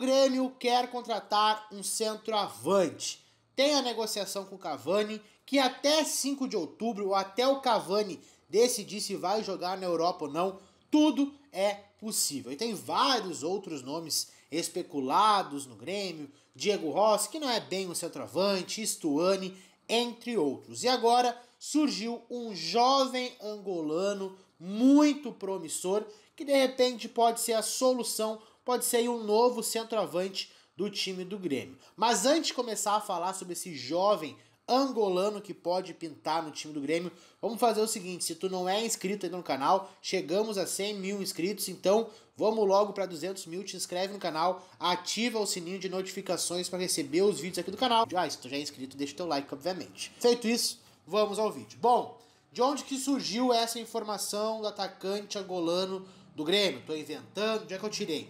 Grêmio quer contratar um centroavante. Tem a negociação com o Cavani, que até 5 de outubro, até o Cavani decidir se vai jogar na Europa ou não, tudo é possível. E tem vários outros nomes especulados no Grêmio, Diego Rossi, que não é bem um centroavante, Stuani, entre outros. E agora surgiu um jovem angolano muito promissor, que de repente pode ser a solução pode ser um novo centroavante do time do Grêmio. Mas antes de começar a falar sobre esse jovem angolano que pode pintar no time do Grêmio. Vamos fazer o seguinte: se tu não é inscrito ainda no canal, chegamos a 100 mil inscritos, então vamos logo para 200 mil. Te inscreve no canal, ativa o sininho de notificações para receber os vídeos aqui do canal. Já, ah, se tu já é inscrito, deixa teu like, obviamente. Feito isso, vamos ao vídeo. Bom, de onde que surgiu essa informação do atacante angolano do Grêmio? Tô inventando, é que eu tirei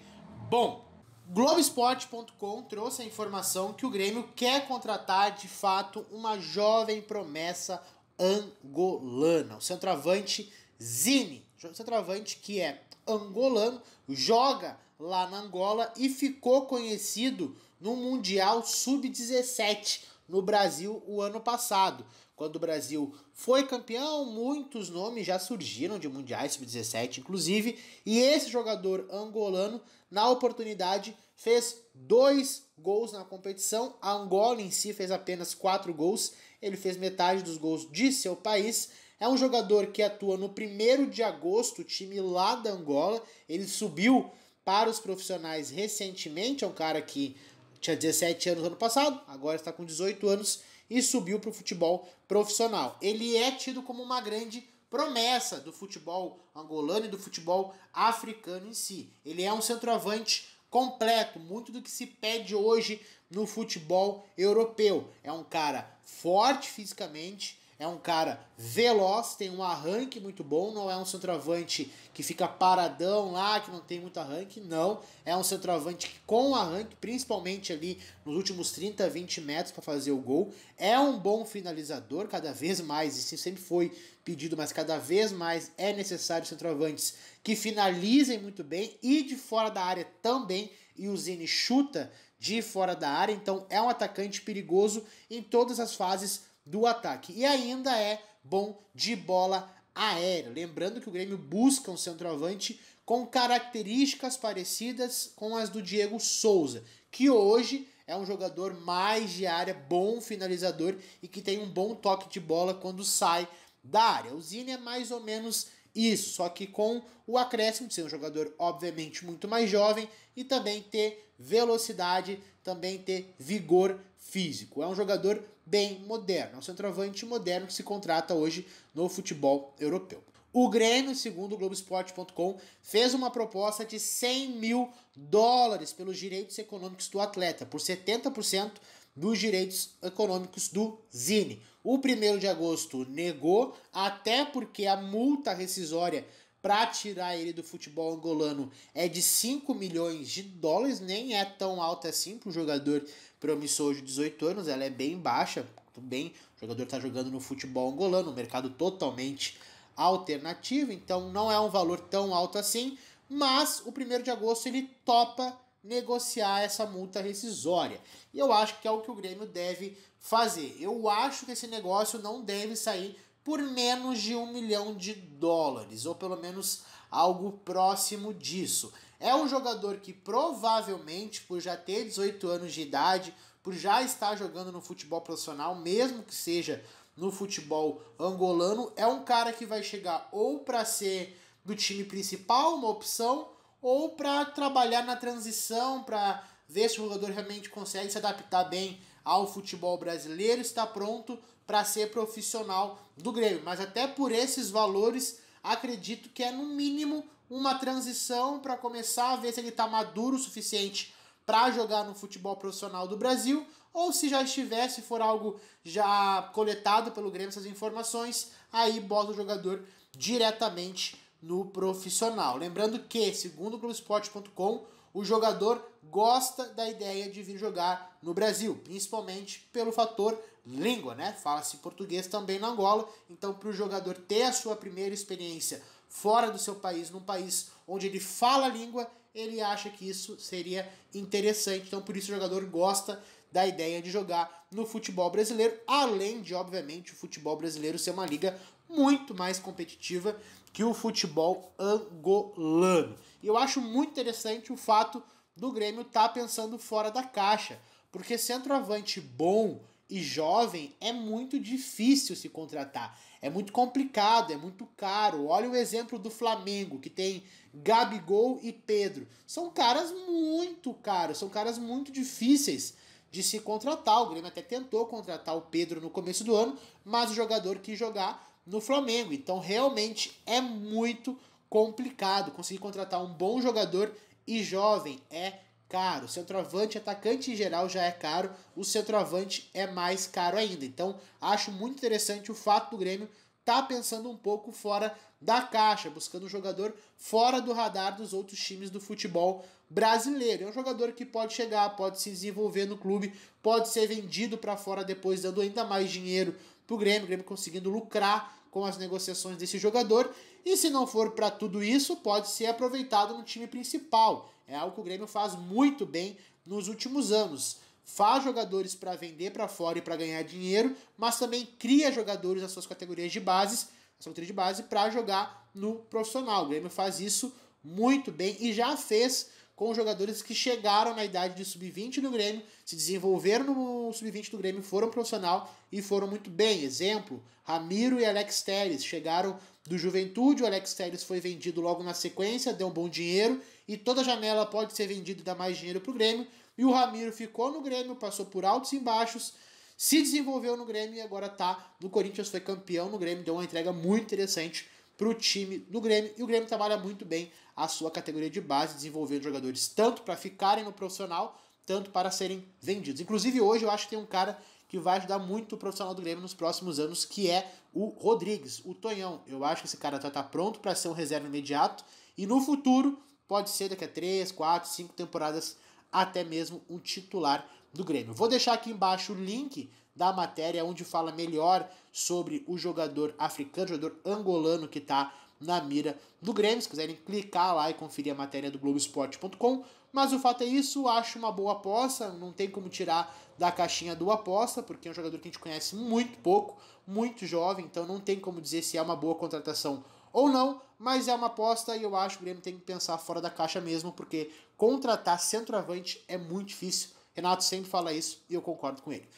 bom. Globoesporte.com trouxe a informação que o Grêmio quer contratar de fato uma jovem promessa angolana, o centroavante Zini, centroavante que é angolano, joga lá na Angola e ficou conhecido no Mundial Sub-17 no Brasil o ano passado, quando o Brasil foi campeão, muitos nomes já surgiram de mundiais sub-17, inclusive, e esse jogador angolano, na oportunidade, fez dois gols na competição. A Angola em si fez apenas quatro gols, ele fez metade dos gols de seu país. É um jogador que atua no 1 de agosto, time lá da Angola. Ele subiu para os profissionais recentemente, é um cara que tinha 17 anos ano passado, agora está com 18 anos e subiu para o futebol profissional. Ele é tido como uma grande promessa do futebol angolano e do futebol africano em si. Ele é um centroavante completo, muito do que se pede hoje no futebol europeu. É um cara forte fisicamente, é um cara veloz, tem um arranque muito bom, não é um centroavante que fica paradão lá, que não tem muito arranque, não. É um centroavante que com arranque, principalmente ali nos últimos 30, 20 metros para fazer o gol. É um bom finalizador, cada vez mais, isso sempre foi pedido, mas cada vez mais é necessário centroavantes que finalizem muito bem e de fora da área também. E o Zini chuta de fora da área, então é um atacante perigoso em todas as fases do ataque. E ainda é bom de bola aérea. Lembrando que o Grêmio busca um centroavante com características parecidas com as do Diego Souza, que hoje é um jogador mais de área, bom finalizador e que tem um bom toque de bola quando sai da área. O Zine é mais ou menos isso, só que com o acréscimo de ser um jogador, obviamente, muito mais jovem e também ter velocidade, também ter vigor físico. É um jogador bem moderno, é um centroavante moderno que se contrata hoje no futebol europeu. O Grêmio, segundo o Globoesporte.com, fez uma proposta de 100 mil dólares pelos direitos econômicos do atleta, por 70% dos direitos econômicos do Zine. O 1 de agosto negou, até porque a multa rescisória para tirar ele do futebol angolano é de 5 milhões de dólares, nem é tão alta assim para o jogador promissor de 18 anos, ela é bem baixa, tudo bem, o jogador está jogando no futebol angolano, um mercado totalmente alternativo, então não é um valor tão alto assim, mas o 1 de agosto ele topa negociar essa multa rescisória. E eu acho que é o que o Grêmio deve fazer. Eu acho que esse negócio não deve sair por menos de um milhão de dólares, ou pelo menos algo próximo disso. É um jogador que provavelmente, por já ter 18 anos de idade, por já estar jogando no futebol profissional, mesmo que seja no futebol angolano, é um cara que vai chegar ou para ser do time principal, uma opção, ou para trabalhar na transição, para ver se o jogador realmente consegue se adaptar bem ao futebol brasileiro, está pronto para ser profissional do Grêmio. Mas até por esses valores, acredito que é no mínimo uma transição para começar a ver se ele está maduro o suficiente para jogar no futebol profissional do Brasil, ou se já estivesse, for algo já coletado pelo Grêmio essas informações, aí bota o jogador diretamente no profissional. Lembrando que, segundo o Globoesporte.com, o jogador gosta da ideia de vir jogar no Brasil, principalmente pelo fator língua, né? Fala-se português também na Angola, então para o jogador ter a sua primeira experiência fora do seu país, num país onde ele fala a língua, ele acha que isso seria interessante. Então por isso o jogador gosta da ideia de jogar no futebol brasileiro, além de obviamente o futebol brasileiro ser uma liga muito mais competitiva que o futebol angolano. E eu acho muito interessante o fato do Grêmio estar tá pensando fora da caixa, porque centroavante bom e jovem é muito difícil se contratar. É muito complicado, é muito caro. Olha o exemplo do Flamengo, que tem Gabigol e Pedro. São caras muito caros, são caras muito difíceis de se contratar. O Grêmio até tentou contratar o Pedro no começo do ano, mas o jogador quis jogar no Flamengo. Então realmente é muito complicado conseguir contratar um bom jogador e jovem é caro. Centroavante, atacante em geral já é caro, o centroavante é mais caro ainda. Então, acho muito interessante o fato do Grêmio tá pensando um pouco fora da caixa, buscando um jogador fora do radar dos outros times do futebol brasileiro. É um jogador que pode chegar, pode se desenvolver no clube, pode ser vendido para fora depois, dando ainda mais dinheiro para o Grêmio, o Grêmio conseguindo lucrar com as negociações desse jogador. E se não for para tudo isso, pode ser aproveitado no time principal. É algo que o Grêmio faz muito bem nos últimos anos. Faz jogadores para vender para fora e para ganhar dinheiro, mas também cria jogadores nas suas categorias de bases, sua de base para jogar no profissional. O Grêmio faz isso muito bem e já fez com jogadores que chegaram na idade de sub-20 no Grêmio, se desenvolveram no sub-20 do Grêmio, foram profissional e foram muito bem. Exemplo, Ramiro e Alex teres chegaram do Juventude, o Alex teres foi vendido logo na sequência, deu um bom dinheiro e toda janela pode ser vendida e dar mais dinheiro para o Grêmio. E o Ramiro ficou no Grêmio, passou por altos e baixos, se desenvolveu no Grêmio e agora tá no Corinthians, foi campeão no Grêmio, deu uma entrega muito interessante para o time do Grêmio. E o Grêmio trabalha muito bem a sua categoria de base, desenvolvendo jogadores tanto para ficarem no profissional, tanto para serem vendidos. Inclusive, hoje eu acho que tem um cara que vai ajudar muito o profissional do Grêmio nos próximos anos, que é o Rodrigues, o Tonhão. Eu acho que esse cara está tá pronto para ser um reserva imediato e no futuro pode ser daqui a 3, 4, 5 temporadas até mesmo um titular do Grêmio. Vou deixar aqui embaixo o link da matéria, onde fala melhor sobre o jogador africano, jogador angolano que está na mira do Grêmio. Se quiserem clicar lá e conferir a matéria do Globoesporte.com. Mas o fato é isso, acho uma boa aposta, não tem como tirar da caixinha do aposta, porque é um jogador que a gente conhece muito pouco, muito jovem, então não tem como dizer se é uma boa contratação ou não, mas é uma aposta e eu acho que o Grêmio tem que pensar fora da caixa mesmo, porque contratar centroavante é muito difícil. Renato sempre fala isso e eu concordo com ele.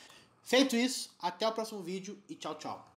Feito isso, até o próximo vídeo e tchau, tchau.